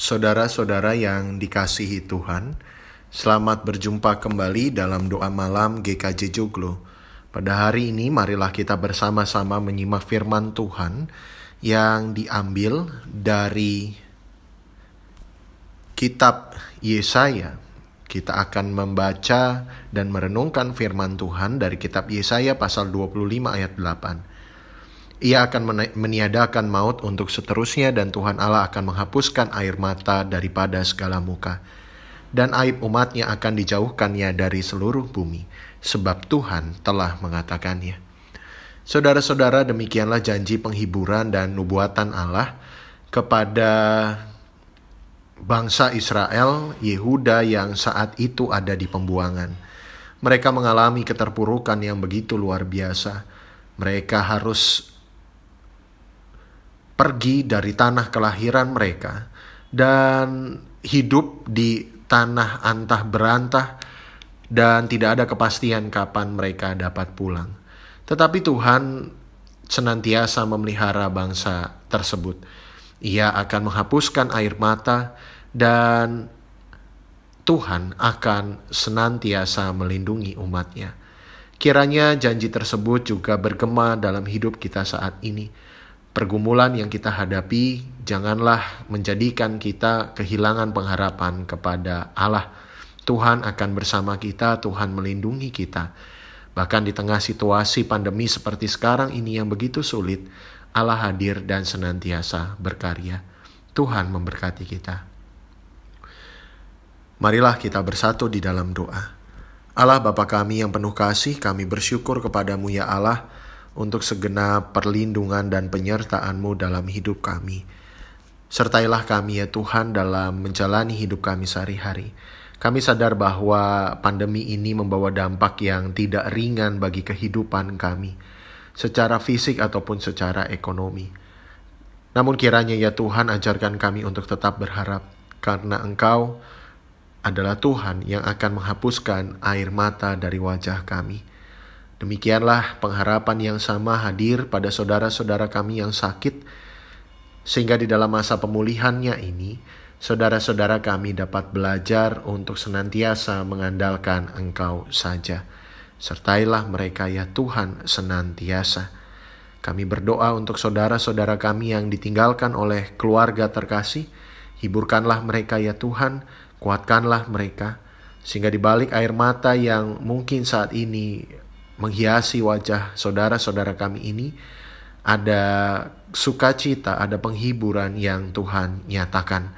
Saudara-saudara yang dikasihi Tuhan, selamat berjumpa kembali dalam doa malam GKJ Joglo. Pada hari ini marilah kita bersama-sama menyimak firman Tuhan yang diambil dari kitab Yesaya. Kita akan membaca dan merenungkan firman Tuhan dari kitab Yesaya pasal 25 ayat 8. Ia akan meniadakan maut untuk seterusnya dan Tuhan Allah akan menghapuskan air mata daripada segala muka. Dan aib umatnya akan dijauhkannya dari seluruh bumi, sebab Tuhan telah mengatakannya. Saudara-saudara, demikianlah janji penghiburan dan nubuatan Allah kepada bangsa Israel, Yehuda yang saat itu ada di pembuangan. Mereka mengalami keterpurukan yang begitu luar biasa. Mereka harus pergi dari tanah kelahiran mereka dan hidup di tanah antah berantah dan tidak ada kepastian kapan mereka dapat pulang. Tetapi Tuhan senantiasa memelihara bangsa tersebut. Ia akan menghapuskan air mata dan Tuhan akan senantiasa melindungi umatnya. Kiranya janji tersebut juga bergema dalam hidup kita saat ini pergumulan yang kita hadapi janganlah menjadikan kita kehilangan pengharapan kepada Allah. Tuhan akan bersama kita, Tuhan melindungi kita. Bahkan di tengah situasi pandemi seperti sekarang ini yang begitu sulit, Allah hadir dan senantiasa berkarya. Tuhan memberkati kita. Marilah kita bersatu di dalam doa. Allah Bapa kami yang penuh kasih, kami bersyukur kepadamu ya Allah, untuk segenap perlindungan dan penyertaan-Mu dalam hidup kami. Sertailah kami ya Tuhan dalam menjalani hidup kami sehari-hari. Kami sadar bahwa pandemi ini membawa dampak yang tidak ringan bagi kehidupan kami, secara fisik ataupun secara ekonomi. Namun kiranya ya Tuhan ajarkan kami untuk tetap berharap, karena Engkau adalah Tuhan yang akan menghapuskan air mata dari wajah kami. Demikianlah pengharapan yang sama hadir pada saudara-saudara kami yang sakit, sehingga di dalam masa pemulihannya ini, saudara-saudara kami dapat belajar untuk senantiasa mengandalkan Engkau saja. Sertailah mereka ya Tuhan senantiasa. Kami berdoa untuk saudara-saudara kami yang ditinggalkan oleh keluarga terkasih. Hiburkanlah mereka ya Tuhan, kuatkanlah mereka. Sehingga di balik air mata yang mungkin saat ini menghiasi wajah saudara-saudara kami ini ada sukacita, ada penghiburan yang Tuhan nyatakan.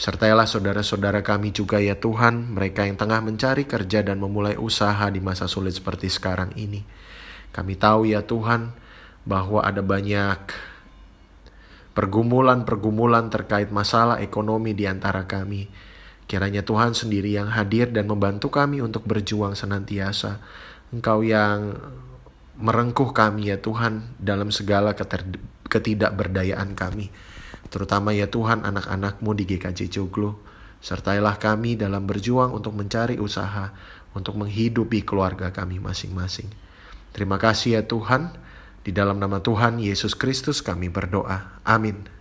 Sertailah saudara-saudara kami juga ya Tuhan, mereka yang tengah mencari kerja dan memulai usaha di masa sulit seperti sekarang ini. Kami tahu ya Tuhan bahwa ada banyak pergumulan-pergumulan terkait masalah ekonomi di antara kami. Kiranya Tuhan sendiri yang hadir dan membantu kami untuk berjuang senantiasa Engkau yang merengkuh kami ya Tuhan dalam segala ketidakberdayaan kami. Terutama ya Tuhan anak-anakmu di GKJ Joglo. Sertailah kami dalam berjuang untuk mencari usaha untuk menghidupi keluarga kami masing-masing. Terima kasih ya Tuhan. Di dalam nama Tuhan Yesus Kristus kami berdoa. Amin.